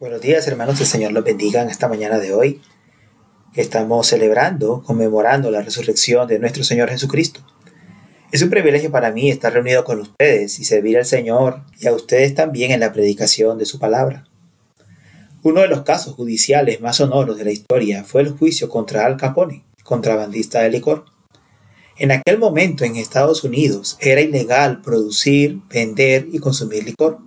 Buenos días hermanos, el Señor los bendiga en esta mañana de hoy. Estamos celebrando, conmemorando la resurrección de nuestro Señor Jesucristo. Es un privilegio para mí estar reunido con ustedes y servir al Señor y a ustedes también en la predicación de su palabra. Uno de los casos judiciales más sonoros de la historia fue el juicio contra Al Capone, contrabandista de licor. En aquel momento en Estados Unidos era ilegal producir, vender y consumir licor.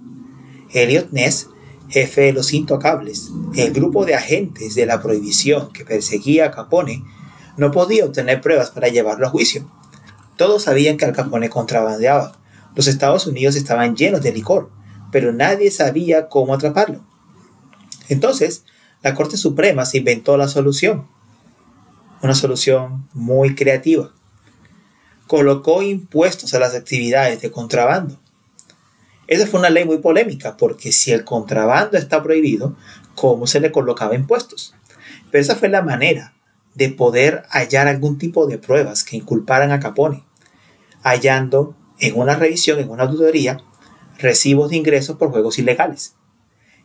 Elliot Ness jefe de los intocables, el grupo de agentes de la prohibición que perseguía a Capone, no podía obtener pruebas para llevarlo a juicio. Todos sabían que Al Capone contrabandeaba. Los Estados Unidos estaban llenos de licor, pero nadie sabía cómo atraparlo. Entonces, la Corte Suprema se inventó la solución. Una solución muy creativa. Colocó impuestos a las actividades de contrabando esa fue una ley muy polémica, porque si el contrabando está prohibido, ¿cómo se le colocaba impuestos? Pero esa fue la manera de poder hallar algún tipo de pruebas que inculparan a Capone, hallando en una revisión, en una auditoría, recibos de ingresos por juegos ilegales.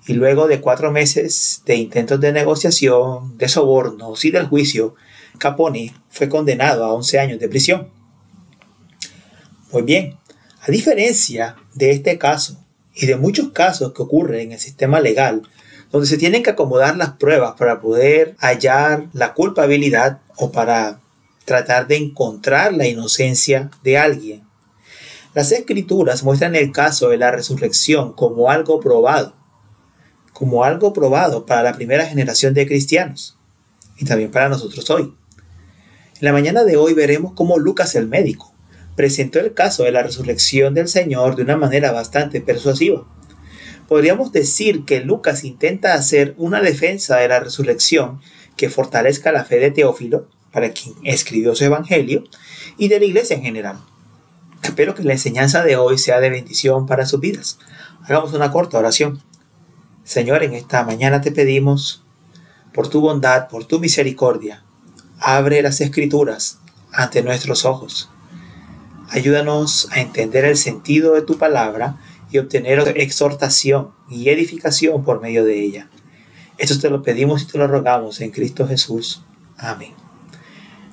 Y luego de cuatro meses de intentos de negociación, de sobornos y del juicio, Capone fue condenado a 11 años de prisión. Muy pues bien, a diferencia de este caso y de muchos casos que ocurren en el sistema legal, donde se tienen que acomodar las pruebas para poder hallar la culpabilidad o para tratar de encontrar la inocencia de alguien. Las escrituras muestran el caso de la resurrección como algo probado, como algo probado para la primera generación de cristianos y también para nosotros hoy. En la mañana de hoy veremos cómo Lucas el médico presentó el caso de la resurrección del Señor de una manera bastante persuasiva. Podríamos decir que Lucas intenta hacer una defensa de la resurrección que fortalezca la fe de Teófilo, para quien escribió su Evangelio, y de la iglesia en general. Espero que la enseñanza de hoy sea de bendición para sus vidas. Hagamos una corta oración. Señor, en esta mañana te pedimos, por tu bondad, por tu misericordia, abre las escrituras ante nuestros ojos Ayúdanos a entender el sentido de tu palabra y obtener exhortación y edificación por medio de ella. Esto te lo pedimos y te lo rogamos en Cristo Jesús. Amén.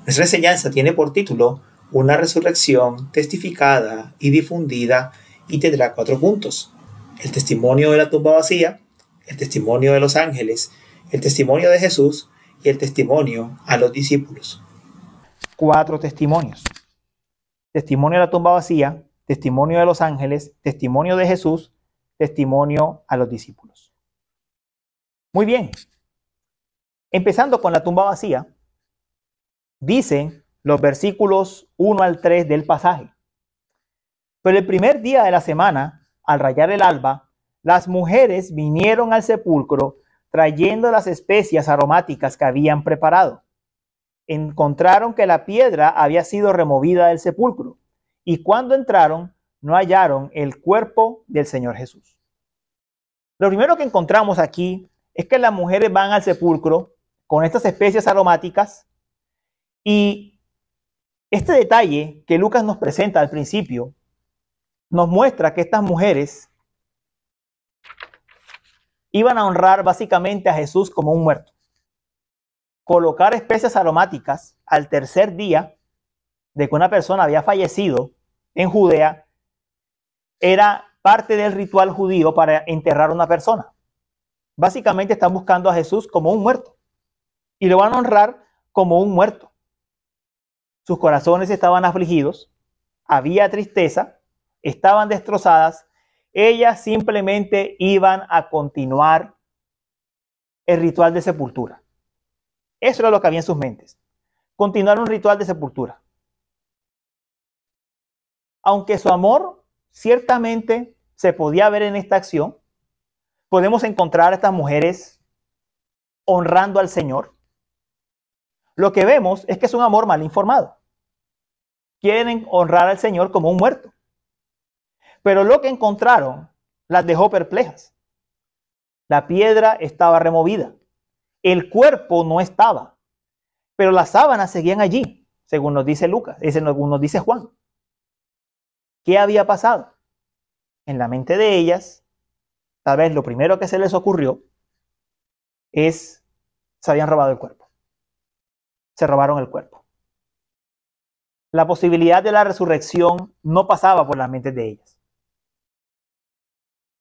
Nuestra enseñanza tiene por título Una resurrección testificada y difundida y tendrá cuatro puntos. El testimonio de la tumba vacía, el testimonio de los ángeles, el testimonio de Jesús y el testimonio a los discípulos. Cuatro testimonios testimonio de la tumba vacía, testimonio de los ángeles, testimonio de Jesús, testimonio a los discípulos. Muy bien. Empezando con la tumba vacía, dicen los versículos 1 al 3 del pasaje. Pero el primer día de la semana, al rayar el alba, las mujeres vinieron al sepulcro trayendo las especias aromáticas que habían preparado encontraron que la piedra había sido removida del sepulcro y cuando entraron no hallaron el cuerpo del Señor Jesús. Lo primero que encontramos aquí es que las mujeres van al sepulcro con estas especies aromáticas y este detalle que Lucas nos presenta al principio nos muestra que estas mujeres iban a honrar básicamente a Jesús como un muerto colocar especies aromáticas al tercer día de que una persona había fallecido en Judea era parte del ritual judío para enterrar a una persona. Básicamente están buscando a Jesús como un muerto y lo van a honrar como un muerto. Sus corazones estaban afligidos, había tristeza, estaban destrozadas, ellas simplemente iban a continuar el ritual de sepultura. Eso era lo que había en sus mentes. Continuar un ritual de sepultura. Aunque su amor ciertamente se podía ver en esta acción, podemos encontrar a estas mujeres honrando al Señor. Lo que vemos es que es un amor mal informado. Quieren honrar al Señor como un muerto. Pero lo que encontraron las dejó perplejas. La piedra estaba removida. El cuerpo no estaba, pero las sábanas seguían allí, según nos dice Lucas, según nos dice Juan. ¿Qué había pasado? En la mente de ellas, tal vez lo primero que se les ocurrió es, se habían robado el cuerpo. Se robaron el cuerpo. La posibilidad de la resurrección no pasaba por la mente de ellas.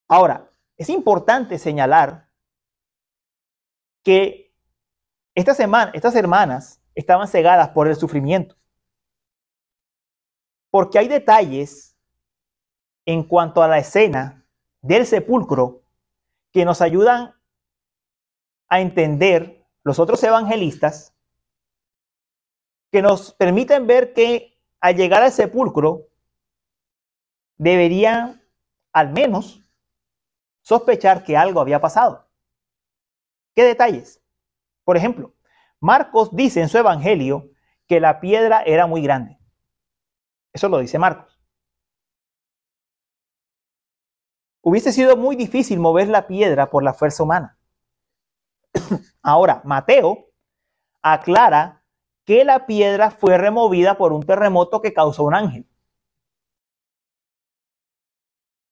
Ahora, es importante señalar que estas, semana, estas hermanas estaban cegadas por el sufrimiento. Porque hay detalles en cuanto a la escena del sepulcro que nos ayudan a entender los otros evangelistas, que nos permiten ver que al llegar al sepulcro deberían al menos sospechar que algo había pasado. ¿Qué detalles? Por ejemplo, Marcos dice en su evangelio que la piedra era muy grande. Eso lo dice Marcos. Hubiese sido muy difícil mover la piedra por la fuerza humana. Ahora, Mateo aclara que la piedra fue removida por un terremoto que causó un ángel.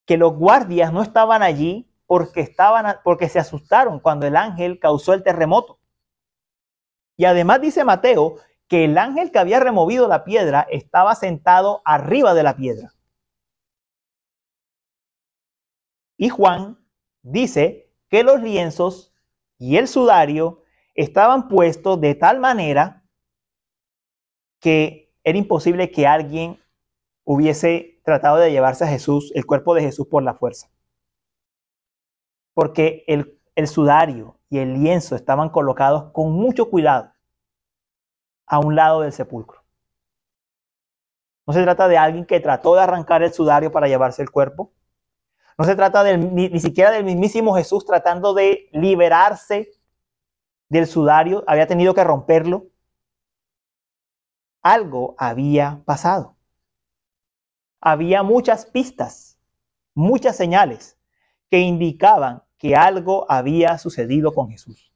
Que los guardias no estaban allí porque, estaban, porque se asustaron cuando el ángel causó el terremoto. Y además dice Mateo que el ángel que había removido la piedra estaba sentado arriba de la piedra. Y Juan dice que los lienzos y el sudario estaban puestos de tal manera que era imposible que alguien hubiese tratado de llevarse a Jesús, el cuerpo de Jesús por la fuerza porque el, sudario y el lienzo estaban colocados con mucho cuidado a un lado del sepulcro. No se trata de alguien que trató de arrancar el sudario para llevarse el cuerpo. No se trata ni, ni, siquiera del mismísimo Jesús tratando de liberarse del sudario. Había tenido que romperlo. Algo había pasado. Había muchas pistas, muchas señales que indicaban que algo había sucedido con Jesús.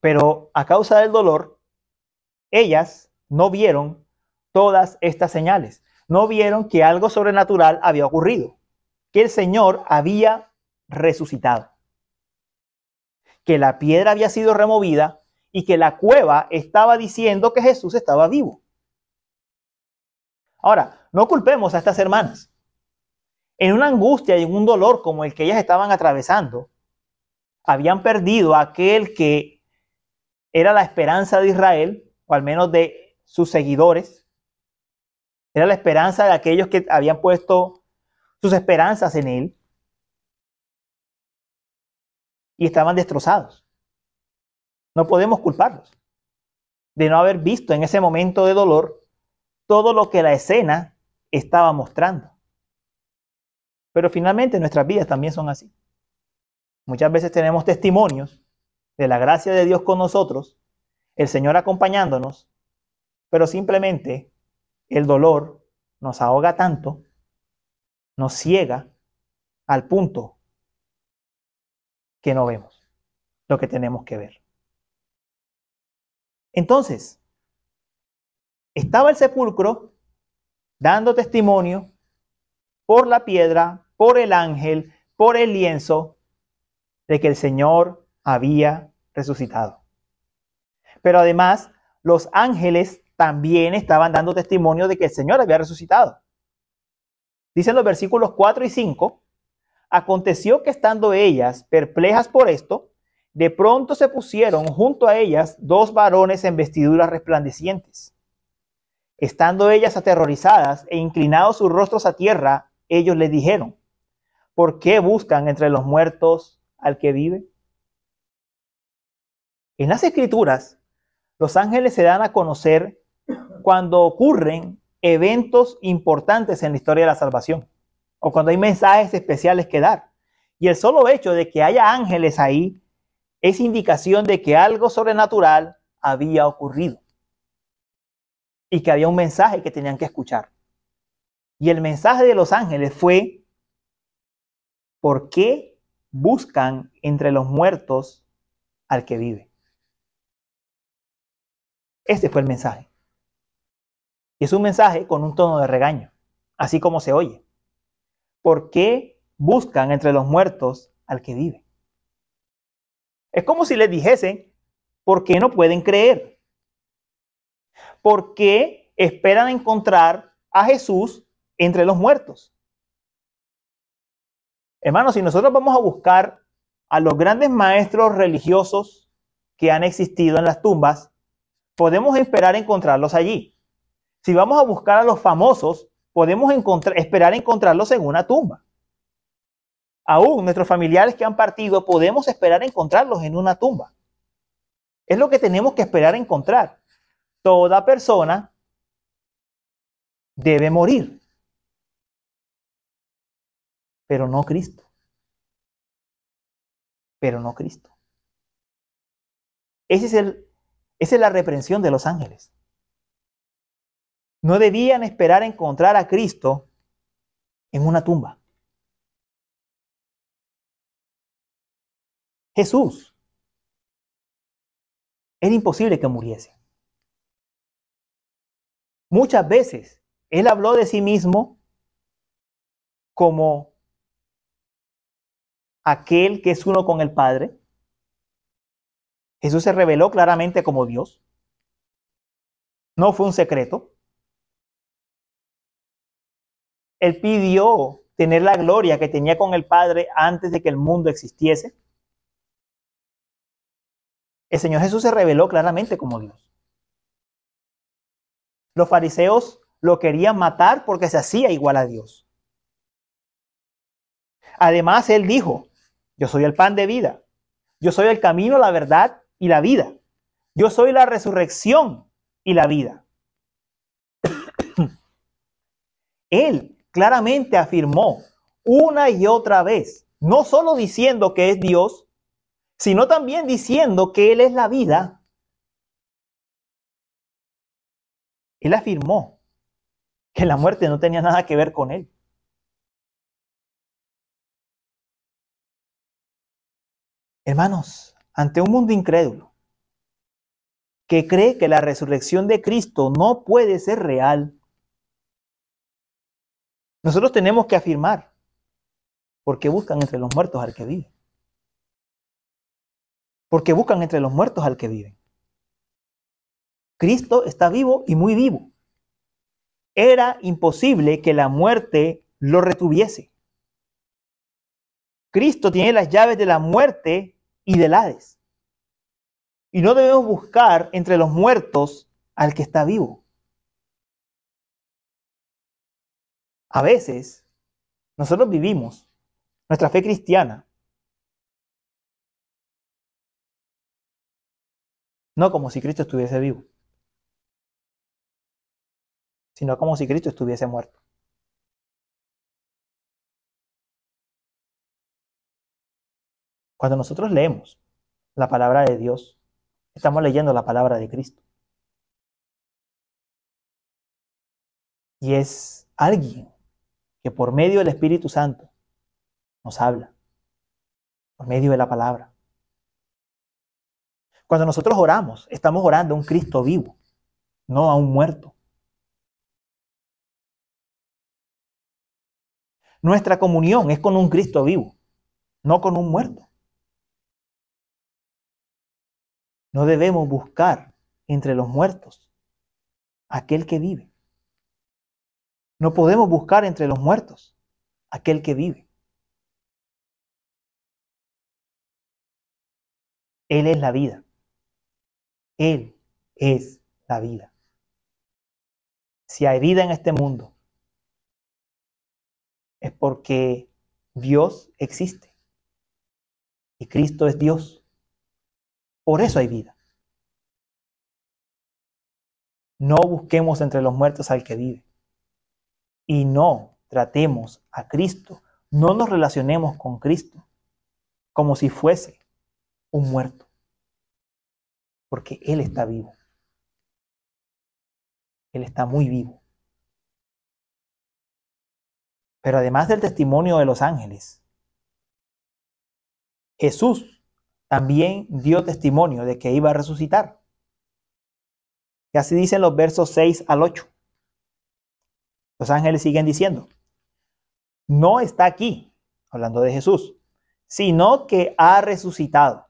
Pero a causa del dolor, ellas no vieron todas estas señales, no vieron que algo sobrenatural había ocurrido, que el Señor había resucitado, que la piedra había sido removida y que la cueva estaba diciendo que Jesús estaba vivo. Ahora, no culpemos a estas hermanas en una angustia y en un dolor como el que ellas estaban atravesando, habían perdido aquel que era la esperanza de Israel, o al menos de sus seguidores, era la esperanza de aquellos que habían puesto sus esperanzas en él, y estaban destrozados. No podemos culparlos de no haber visto en ese momento de dolor todo lo que la escena estaba mostrando. Pero finalmente nuestras vidas también son así. Muchas veces tenemos testimonios de la gracia de Dios con nosotros, el Señor acompañándonos, pero simplemente el dolor nos ahoga tanto, nos ciega al punto que no vemos lo que tenemos que ver. Entonces, estaba el sepulcro dando testimonio por la piedra, por el ángel, por el lienzo, de que el Señor había resucitado. Pero además, los ángeles también estaban dando testimonio de que el Señor había resucitado. Dicen los versículos 4 y 5, aconteció que estando ellas perplejas por esto, de pronto se pusieron junto a ellas dos varones en vestiduras resplandecientes. Estando ellas aterrorizadas e inclinados sus rostros a tierra, ellos le dijeron, ¿Por qué buscan entre los muertos al que vive? En las escrituras, los ángeles se dan a conocer cuando ocurren eventos importantes en la historia de la salvación o cuando hay mensajes especiales que dar. Y el solo hecho de que haya ángeles ahí es indicación de que algo sobrenatural había ocurrido y que había un mensaje que tenían que escuchar. Y el mensaje de los ángeles fue ¿por qué buscan entre los muertos al que vive? Este fue el mensaje. Y es un mensaje con un tono de regaño, así como se oye. ¿Por qué buscan entre los muertos al que vive? Es como si les dijesen, ¿por qué no pueden creer? ¿Por qué esperan encontrar a Jesús entre los muertos? Hermanos, si nosotros vamos a buscar a los grandes maestros religiosos que han existido en las tumbas, podemos esperar encontrarlos allí. Si vamos a buscar a los famosos, podemos esperar encontrarlos en una tumba. Aún nuestros familiares que han partido, podemos esperar encontrarlos en una tumba. Es lo que tenemos que esperar encontrar. Toda persona debe morir pero no Cristo. Pero no Cristo. es el, esa es la reprensión de los ángeles. No debían esperar encontrar a Cristo en una tumba. Jesús. Era imposible que muriese. Muchas veces él habló de sí mismo como aquel que es uno con el Padre. Jesús se reveló claramente como Dios. No fue un secreto. Él pidió tener la gloria que tenía con el Padre antes de que el mundo existiese. El Señor Jesús se reveló claramente como Dios. Los fariseos lo querían matar porque se hacía igual a Dios. Además, él dijo, yo soy el pan de vida. Yo soy el camino, la verdad y la vida. Yo soy la resurrección y la vida. Él claramente afirmó una y otra vez, no solo diciendo que es Dios, sino también diciendo que Él es la vida. Él afirmó que la muerte no tenía nada que ver con Él. Hermanos, ante un mundo incrédulo que cree que la resurrección de Cristo no puede ser real, nosotros tenemos que afirmar, porque buscan entre los muertos al que vive. Porque buscan entre los muertos al que vive. Cristo está vivo y muy vivo. Era imposible que la muerte lo retuviese. Cristo tiene las llaves de la muerte y del Hades. Y no debemos buscar entre los muertos al que está vivo. A veces, nosotros vivimos nuestra fe cristiana no como si Cristo estuviese vivo, sino como si Cristo estuviese muerto. Cuando nosotros leemos la palabra de Dios, estamos leyendo la palabra de Cristo. Y es alguien que por medio del Espíritu Santo nos habla, por medio de la palabra. Cuando nosotros oramos, estamos orando a un Cristo vivo, no a un muerto. Nuestra comunión es con un Cristo vivo, no con un muerto. No debemos buscar entre los muertos aquel que vive. No podemos buscar entre los muertos aquel que vive. Él es la vida. Él es la vida. Si hay vida en este mundo, es porque Dios existe. Y Cristo es Dios. Por eso hay vida. No busquemos entre los muertos al que vive. Y no tratemos a Cristo, no nos relacionemos con Cristo como si fuese un muerto. Porque Él está vivo. Él está muy vivo. Pero además del testimonio de los ángeles, Jesús también dio testimonio de que iba a resucitar. Y así dicen los versos 6 al 8. Los ángeles siguen diciendo, no está aquí, hablando de Jesús, sino que ha resucitado.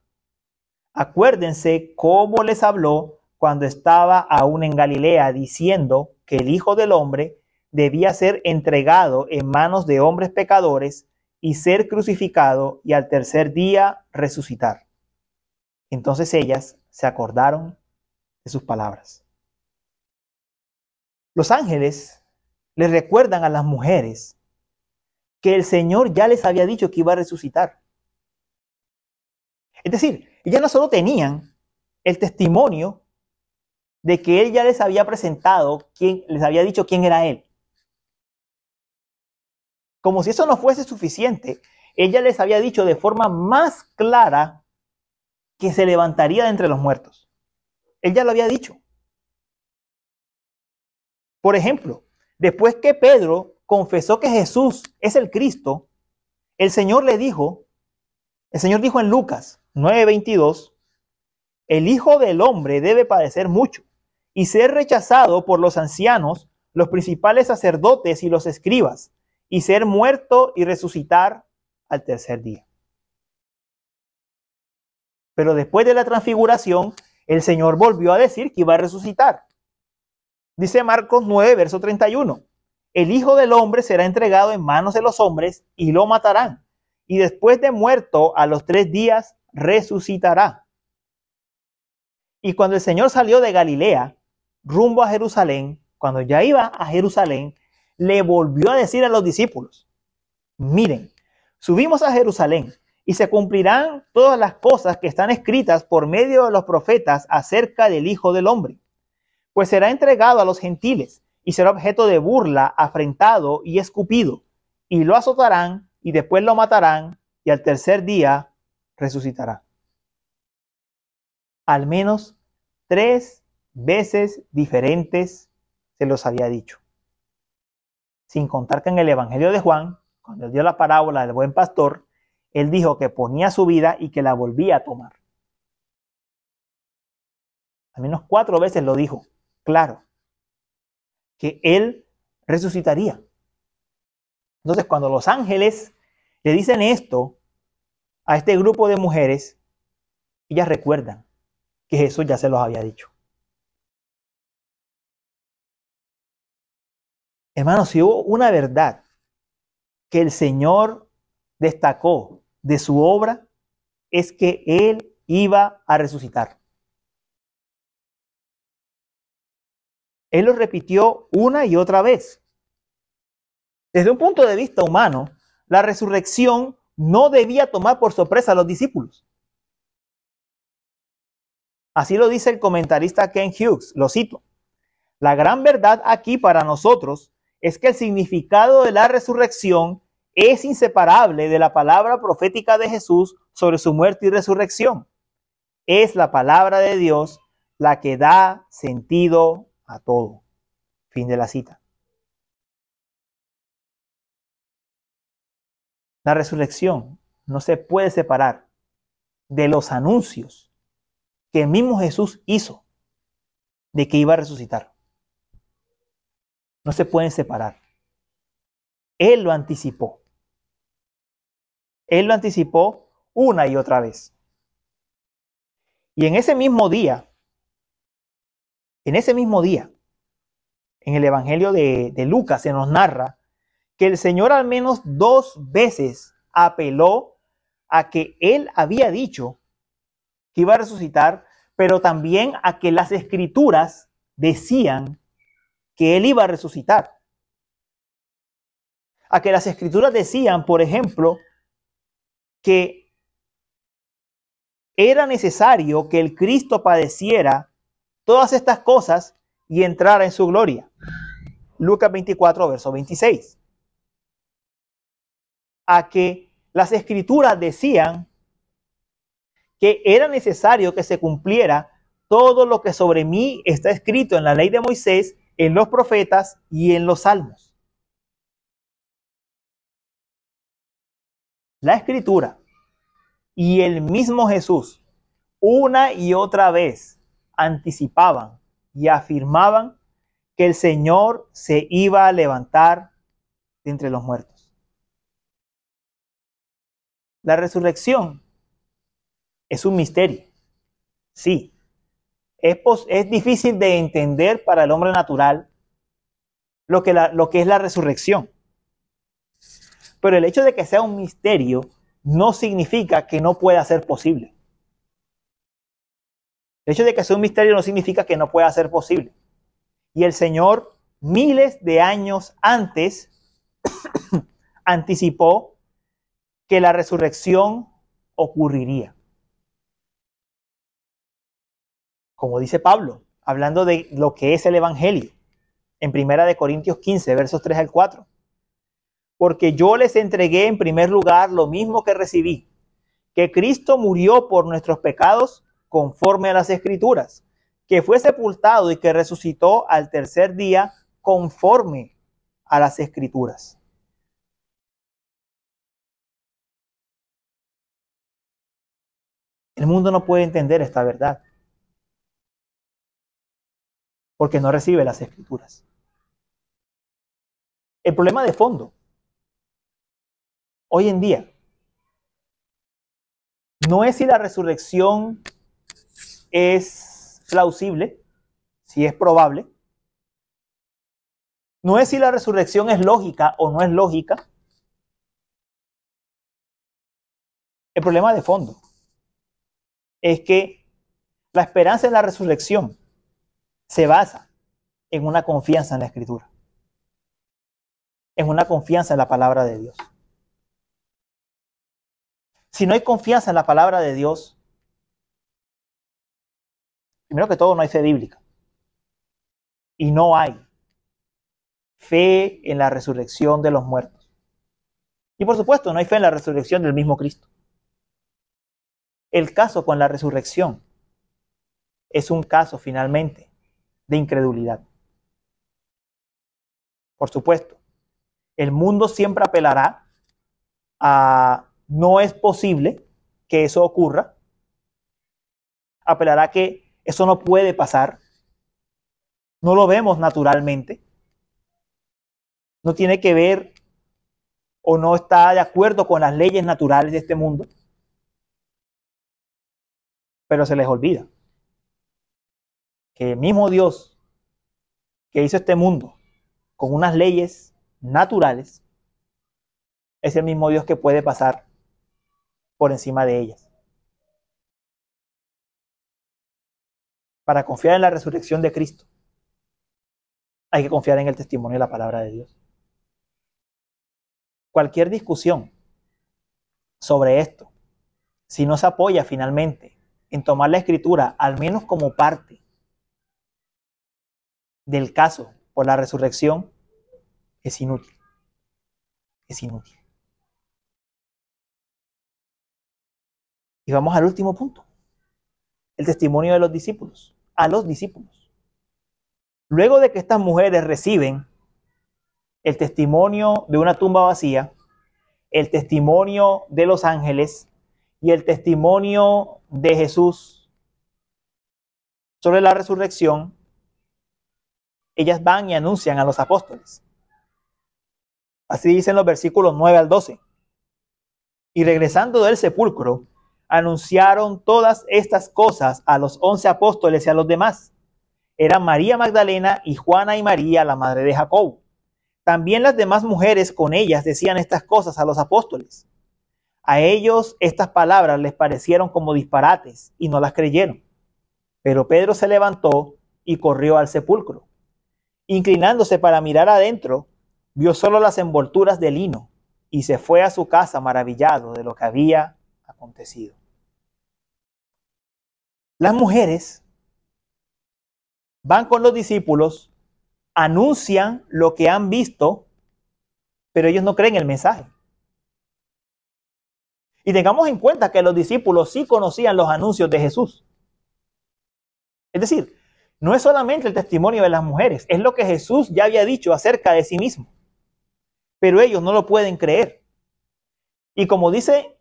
Acuérdense cómo les habló cuando estaba aún en Galilea diciendo que el Hijo del Hombre debía ser entregado en manos de hombres pecadores y ser crucificado y al tercer día resucitar. Entonces ellas se acordaron de sus palabras. Los ángeles les recuerdan a las mujeres que el Señor ya les había dicho que iba a resucitar. Es decir, ellas no solo tenían el testimonio de que Él ya les había presentado, quién, les había dicho quién era Él. Como si eso no fuese suficiente, ella les había dicho de forma más clara que se levantaría de entre los muertos. Él ya lo había dicho. Por ejemplo, después que Pedro confesó que Jesús es el Cristo, el Señor le dijo, el Señor dijo en Lucas 9:22, el Hijo del Hombre debe padecer mucho y ser rechazado por los ancianos, los principales sacerdotes y los escribas, y ser muerto y resucitar al tercer día. Pero después de la transfiguración, el Señor volvió a decir que iba a resucitar. Dice Marcos 9, verso 31. El Hijo del Hombre será entregado en manos de los hombres y lo matarán. Y después de muerto, a los tres días, resucitará. Y cuando el Señor salió de Galilea, rumbo a Jerusalén, cuando ya iba a Jerusalén, le volvió a decir a los discípulos, miren, subimos a Jerusalén y se cumplirán todas las cosas que están escritas por medio de los profetas acerca del Hijo del Hombre, pues será entregado a los gentiles y será objeto de burla, afrentado y escupido, y lo azotarán y después lo matarán y al tercer día resucitará. Al menos tres veces diferentes se los había dicho. Sin contar que en el Evangelio de Juan, cuando dio la parábola del buen pastor, él dijo que ponía su vida y que la volvía a tomar. Al menos cuatro veces lo dijo, claro, que Él resucitaría. Entonces, cuando los ángeles le dicen esto a este grupo de mujeres, ellas recuerdan que Jesús ya se los había dicho. Hermanos, si hubo una verdad que el Señor destacó de su obra es que Él iba a resucitar. Él lo repitió una y otra vez. Desde un punto de vista humano, la resurrección no debía tomar por sorpresa a los discípulos. Así lo dice el comentarista Ken Hughes, lo cito. La gran verdad aquí para nosotros es que el significado de la resurrección es inseparable de la palabra profética de Jesús sobre su muerte y resurrección. Es la palabra de Dios la que da sentido a todo. Fin de la cita. La resurrección no se puede separar de los anuncios que el mismo Jesús hizo de que iba a resucitar. No se pueden separar. Él lo anticipó. Él lo anticipó una y otra vez. Y en ese mismo día, en ese mismo día, en el Evangelio de, de Lucas se nos narra que el Señor al menos dos veces apeló a que Él había dicho que iba a resucitar, pero también a que las escrituras decían que Él iba a resucitar. A que las escrituras decían, por ejemplo, que era necesario que el Cristo padeciera todas estas cosas y entrara en su gloria. Lucas 24, verso 26. A que las escrituras decían que era necesario que se cumpliera todo lo que sobre mí está escrito en la ley de Moisés, en los profetas y en los salmos. la escritura y el mismo Jesús una y otra vez anticipaban y afirmaban que el Señor se iba a levantar de entre los muertos. La resurrección es un misterio. Sí, es, es difícil de entender para el hombre natural lo que, lo que es la resurrección. Pero el hecho de que sea un misterio no significa que no pueda ser posible. El hecho de que sea un misterio no significa que no pueda ser posible. Y el Señor, miles de años antes, anticipó que la resurrección ocurriría. Como dice Pablo, hablando de lo que es el Evangelio, en 1 Corintios 15, versos 3 al 4 porque yo les entregué en primer lugar lo mismo que recibí, que Cristo murió por nuestros pecados conforme a las escrituras, que fue sepultado y que resucitó al tercer día conforme a las escrituras. El mundo no puede entender esta verdad porque no recibe las escrituras. El problema de fondo hoy en día. No es si la resurrección es plausible, si es probable. No es si la resurrección es lógica o no es lógica. El problema de fondo es que la esperanza en la resurrección se basa en una confianza en la escritura, en una confianza en la palabra de Dios. Si no hay confianza en la palabra de Dios, primero que todo no hay fe bíblica. Y no hay fe en la resurrección de los muertos. Y por supuesto, no hay fe en la resurrección del mismo Cristo. El caso con la resurrección es un caso finalmente de incredulidad. Por supuesto, el mundo siempre apelará a no es posible que eso ocurra, apelará que eso no puede pasar, no lo vemos naturalmente, no tiene que ver o no está de acuerdo con las leyes naturales de este mundo, pero se les olvida que el mismo Dios que hizo este mundo con unas leyes naturales es el mismo Dios que puede pasar por encima de ellas. Para confiar en la resurrección de Cristo, hay que confiar en el testimonio de la palabra de Dios. Cualquier discusión sobre esto, si no se apoya finalmente en tomar la escritura, al menos como parte del caso por la resurrección, es inútil. Es inútil. Y vamos al último punto, el testimonio de los discípulos, a los discípulos. Luego de que estas mujeres reciben el testimonio de una tumba vacía, el testimonio de los ángeles y el testimonio de Jesús sobre la resurrección, ellas van y anuncian a los apóstoles. Así dicen los versículos 9 al 12. Y regresando del sepulcro, anunciaron todas estas cosas a los once apóstoles y a los demás. Eran María Magdalena y Juana y María, la madre de Jacob. También las demás mujeres con ellas decían estas cosas a los apóstoles. A ellos estas palabras les parecieron como disparates y no las creyeron. Pero Pedro se levantó y corrió al sepulcro. Inclinándose para mirar adentro, vio solo las envolturas de lino y se fue a su casa maravillado de lo que había acontecido. Las mujeres van con los discípulos, anuncian lo que han visto, pero ellos no creen el mensaje. Y tengamos en cuenta que los discípulos sí conocían los anuncios de Jesús. Es decir, no es solamente el testimonio de las mujeres, es lo que Jesús ya había dicho acerca de sí mismo. Pero ellos no lo pueden creer. Y como dice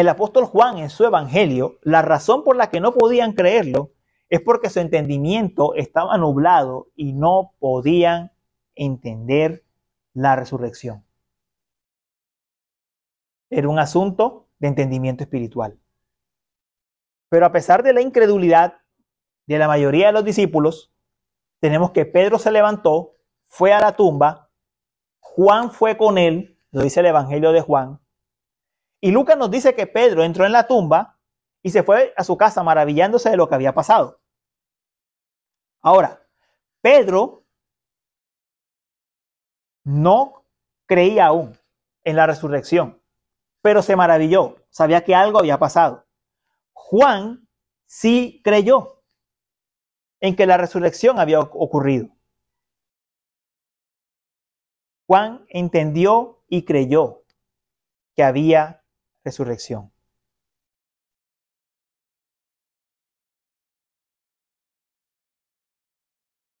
el apóstol Juan en su evangelio, la razón por la que no podían creerlo es porque su entendimiento estaba nublado y no podían entender la resurrección. Era un asunto de entendimiento espiritual. Pero a pesar de la incredulidad de la mayoría de los discípulos, tenemos que Pedro se levantó, fue a la tumba, Juan fue con él, lo dice el Evangelio de Juan, y Lucas nos dice que Pedro entró en la tumba y se fue a su casa maravillándose de lo que había pasado. Ahora, Pedro no creía aún en la resurrección, pero se maravilló, sabía que algo había pasado. Juan sí creyó en que la resurrección había ocurrido. Juan entendió y creyó que había resurrección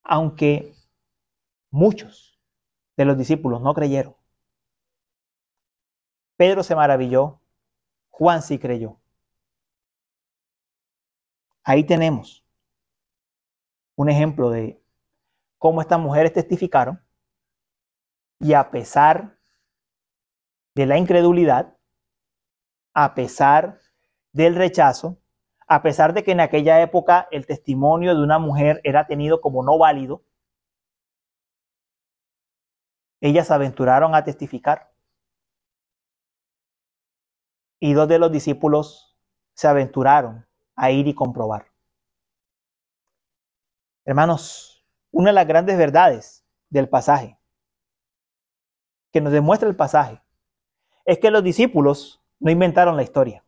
aunque muchos de los discípulos no creyeron. Pedro se maravilló, Juan sí creyó. Ahí tenemos un ejemplo de cómo estas mujeres testificaron y a pesar de la incredulidad, a pesar del rechazo, a pesar de que en aquella época el testimonio de una mujer era tenido como no válido, ellas se aventuraron a testificar. Y dos de los discípulos se aventuraron a ir y comprobar. Hermanos, una de las grandes verdades del pasaje, que nos demuestra el pasaje, es que los discípulos no inventaron la historia.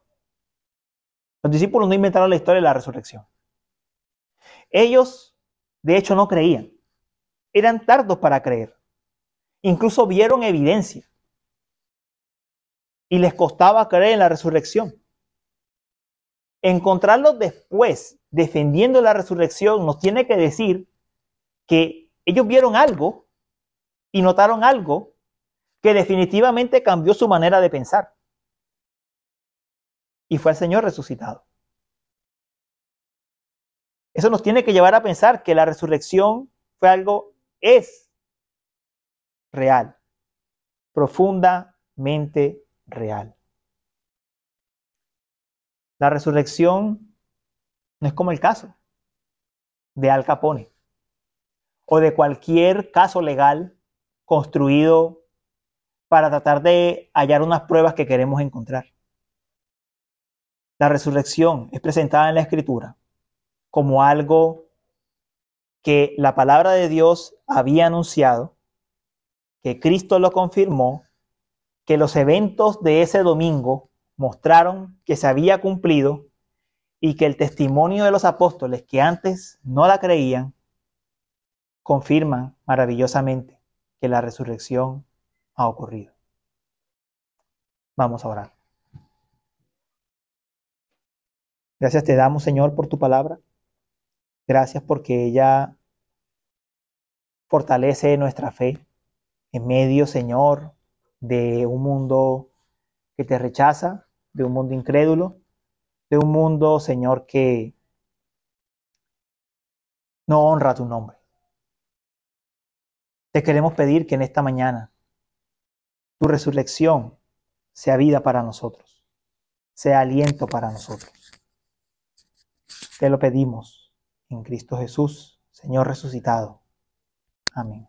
Los discípulos no inventaron la historia de la resurrección. Ellos, de hecho, no creían. Eran tardos para creer. Incluso vieron evidencia. Y les costaba creer en la resurrección. Encontrarlos después defendiendo la resurrección nos tiene que decir que ellos vieron algo y notaron algo que definitivamente cambió su manera de pensar y fue el Señor resucitado. Eso nos tiene que llevar a pensar que la resurrección fue algo, es real, profundamente real. La resurrección no es como el caso de Al Capone o de cualquier caso legal construido para tratar de hallar unas pruebas que queremos encontrar. La resurrección es presentada en la Escritura como algo que la palabra de Dios había anunciado, que Cristo lo confirmó, que los eventos de ese domingo mostraron que se había cumplido y que el testimonio de los apóstoles que antes no la creían, confirman maravillosamente que la resurrección ha ocurrido. Vamos a orar. Gracias te damos, Señor, por tu palabra. Gracias porque ella fortalece nuestra fe en medio, Señor, de un mundo que te rechaza, de un mundo incrédulo, de un mundo, Señor, que no honra tu nombre. Te queremos pedir que en esta mañana tu resurrección sea vida para nosotros, sea aliento para nosotros. Te lo pedimos en Cristo Jesús, Señor resucitado. Amén.